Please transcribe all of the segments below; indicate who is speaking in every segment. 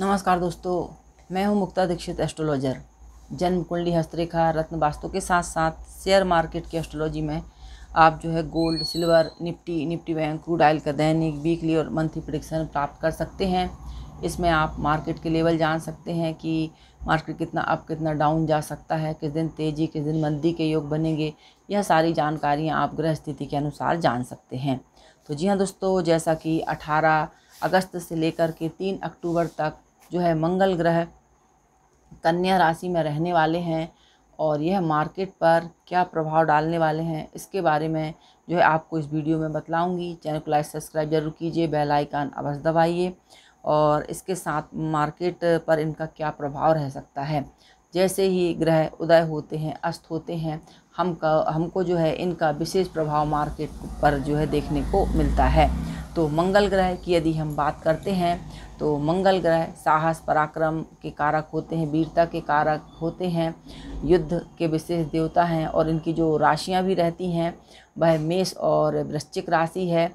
Speaker 1: नमस्कार दोस्तों मैं हूं मुक्ता दीक्षित एस्ट्रोलॉजर जन्म कुंडली हस्तरेखा रत्न वास्तु के साथ साथ शेयर मार्केट की एस्ट्रोलॉजी में आप जो है gold silver Nifty Nifty bank crude oil का दैनिक वीकली और मंथली प्रडिक्शन प्राप्त कर सकते हैं इसमें आप मार्केट के लेवल जान सकते हैं कि मार्केट कितना अप कितना डाउन जा सकता है किस दिन तेज़ी किस दिन मंदी के योग बनेंगे यह सारी जानकारियाँ आप ग्रह स्थिति के अनुसार जान सकते हैं तो जी हाँ दोस्तों जैसा कि अठारह अगस्त से लेकर के तीन अक्टूबर तक जो है मंगल ग्रह कन्या राशि में रहने वाले हैं और यह मार्केट पर क्या प्रभाव डालने वाले हैं इसके बारे में जो है आपको इस वीडियो में बतलाऊंगी चैनल को लाइक सब्सक्राइब जरूर कीजिए बेल आइकन अवश्य दबाइए और इसके साथ मार्केट पर इनका क्या प्रभाव रह सकता है जैसे ही ग्रह उदय होते हैं अस्त होते हैं हमका हमको जो है इनका विशेष प्रभाव मार्केट पर जो है देखने को मिलता है तो मंगल ग्रह की यदि हम बात करते हैं तो मंगल ग्रह साहस पराक्रम के कारक होते हैं वीरता के कारक होते हैं युद्ध के विशेष देवता हैं और इनकी जो राशियां भी रहती हैं वह मेष और वृश्चिक राशि है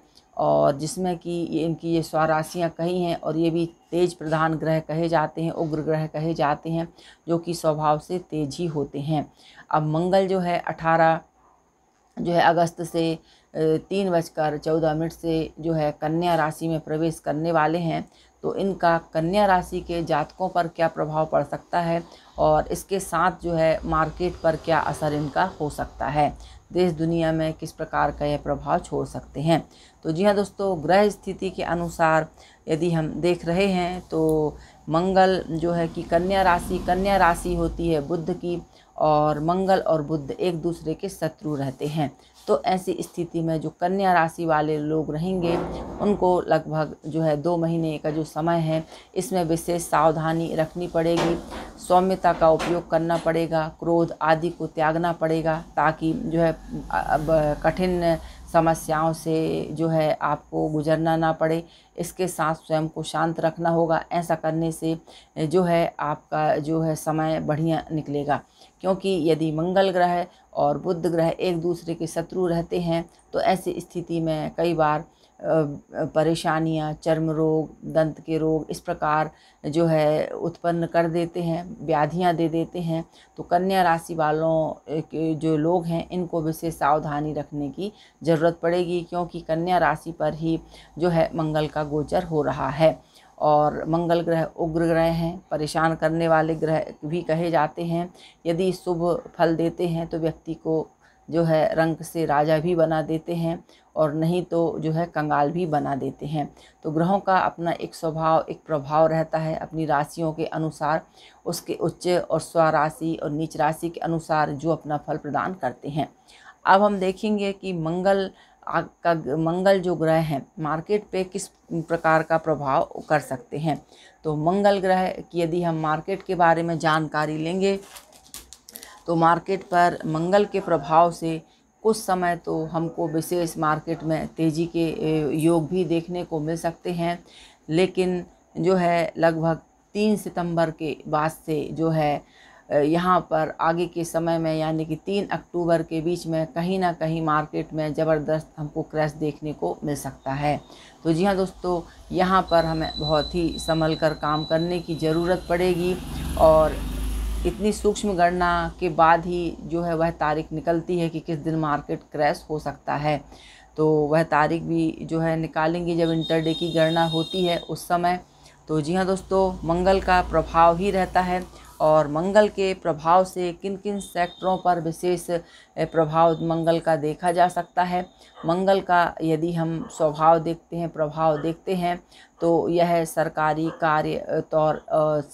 Speaker 1: और जिसमें कि ये इनकी ये स्वराशियाँ कही हैं और ये भी तेज प्रधान ग्रह कहे जाते हैं उग्र ग्रह कहे जाते हैं जो कि स्वभाव से तेज ही होते हैं अब मंगल जो है अठारह जो है अगस्त से तीन बजकर चौदह मिनट से जो है कन्या राशि में प्रवेश करने वाले हैं तो इनका कन्या राशि के जातकों पर क्या प्रभाव पड़ सकता है और इसके साथ जो है मार्केट पर क्या असर इनका हो सकता है देश दुनिया में किस प्रकार का यह प्रभाव छोड़ सकते हैं तो जी हाँ दोस्तों ग्रह स्थिति के अनुसार यदि हम देख रहे हैं तो मंगल जो है कि कन्या राशि कन्या राशि होती है बुद्ध की और मंगल और बुद्ध एक दूसरे के शत्रु रहते हैं तो ऐसी स्थिति में जो कन्या राशि वाले लोग रहेंगे उनको लगभग जो है दो महीने का जो समय है इसमें विशेष सावधानी रखनी पड़ेगी सौम्यता का उपयोग करना पड़ेगा क्रोध आदि को त्यागना पड़ेगा ताकि जो है कठिन समस्याओं से जो है आपको गुजरना ना पड़े इसके साथ स्वयं को शांत रखना होगा ऐसा करने से जो है आपका जो है समय बढ़िया निकलेगा क्योंकि यदि मंगल ग्रह और बुध ग्रह एक दूसरे के शत्रु रहते हैं तो ऐसी स्थिति में कई बार परेशानियाँ चर्म रोग दंत के रोग इस प्रकार जो है उत्पन्न कर देते हैं व्याधियाँ दे देते हैं तो कन्या राशि वालों के जो लोग हैं इनको विशेष सावधानी रखने की ज़रूरत पड़ेगी क्योंकि कन्या राशि पर ही जो है मंगल का गोचर हो रहा है और मंगल ग्रह उग्र ग्रह हैं परेशान करने वाले ग्रह भी कहे जाते हैं यदि शुभ फल देते हैं तो व्यक्ति को जो है रंग से राजा भी बना देते हैं और नहीं तो जो है कंगाल भी बना देते हैं तो ग्रहों का अपना एक स्वभाव एक प्रभाव रहता है अपनी राशियों के अनुसार उसके उच्च और स्वराशि और नीच राशि के अनुसार जो अपना फल प्रदान करते हैं अब हम देखेंगे कि मंगल का मंगल जो ग्रह हैं मार्केट पे किस प्रकार का प्रभाव कर सकते हैं तो मंगल ग्रह की यदि हम मार्केट के बारे में जानकारी लेंगे तो मार्केट पर मंगल के प्रभाव से कुछ समय तो हमको विशेष मार्केट में तेज़ी के योग भी देखने को मिल सकते हैं लेकिन जो है लगभग तीन सितंबर के बाद से जो है यहाँ पर आगे के समय में यानी कि तीन अक्टूबर के बीच में कहीं ना कहीं मार्केट में ज़बरदस्त हमको क्रैश देखने को मिल सकता है तो जी हाँ दोस्तों यहाँ पर हमें बहुत ही संभल कर काम करने की ज़रूरत पड़ेगी और इतनी सूक्ष्म गणना के बाद ही जो है वह तारीख निकलती है कि किस दिन मार्केट क्रैश हो सकता है तो वह तारीख भी जो है निकालेंगे जब इंटरडे की गणना होती है उस समय तो जी हाँ दोस्तों मंगल का प्रभाव ही रहता है और मंगल के प्रभाव से किन किन सेक्टरों पर विशेष प्रभाव मंगल का देखा जा सकता है मंगल का यदि हम स्वभाव देखते हैं प्रभाव देखते हैं तो यह सरकारी कार्य तौर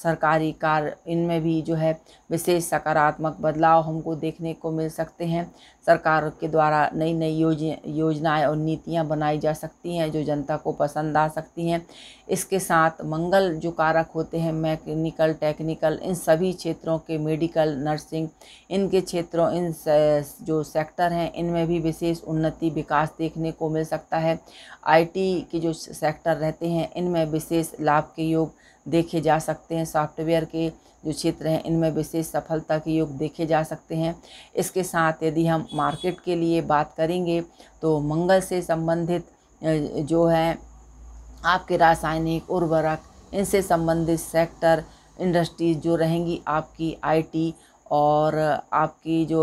Speaker 1: सरकारी कार्य इनमें भी जो है विशेष सकारात्मक बदलाव हमको देखने को मिल सकते हैं सरकार के द्वारा नई नई योज योजनाएँ और नीतियाँ बनाई जा सकती हैं जो जनता को पसंद आ सकती हैं इसके साथ मंगल जो कारक होते हैं मैकेनिकल टेक्निकल इन सभी क्षेत्रों के मेडिकल नर्सिंग इनके क्षेत्रों इन जो सेक्टर हैं इनमें भी विशेष उन्नति विकास देखने को मिल सकता है आई के जो सेक्टर रहते हैं इनमें विशेष लाभ के योग देखे जा सकते हैं सॉफ्टवेयर के जो क्षेत्र हैं इनमें विशेष सफलता के योग देखे जा सकते हैं इसके साथ यदि हम मार्केट के लिए बात करेंगे तो मंगल से संबंधित जो है आपके रासायनिक उर्वरक इनसे संबंधित सेक्टर इंडस्ट्रीज जो रहेंगी आपकी आईटी और आपकी जो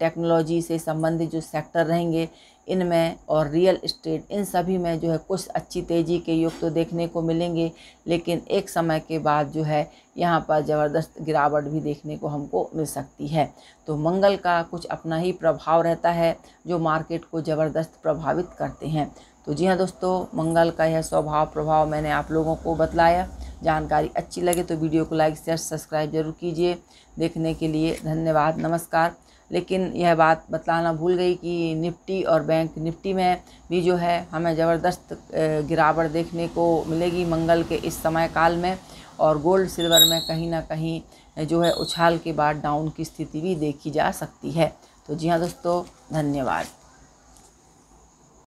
Speaker 1: टेक्नोलॉजी से संबंधित जो सेक्टर रहेंगे इनमें और रियल इस्टेट इन सभी में जो है कुछ अच्छी तेज़ी के योग तो देखने को मिलेंगे लेकिन एक समय के बाद जो है यहाँ पर ज़बरदस्त गिरावट भी देखने को हमको मिल सकती है तो मंगल का कुछ अपना ही प्रभाव रहता है जो मार्केट को ज़बरदस्त प्रभावित करते हैं तो जी हाँ दोस्तों मंगल का यह स्वभाव प्रभाव मैंने आप लोगों को बतलाया जानकारी अच्छी लगे तो वीडियो को लाइक शेयर सब्सक्राइब जरूर कीजिए देखने के लिए धन्यवाद नमस्कार लेकिन यह बात बतलाना भूल गई कि निफ्टी और बैंक निफ्टी में भी जो है हमें ज़बरदस्त गिरावट देखने को मिलेगी मंगल के इस समय काल में और गोल्ड सिल्वर में कहीं ना कहीं जो है उछाल के बाद डाउन की स्थिति भी देखी जा सकती है तो जी हाँ दोस्तों धन्यवाद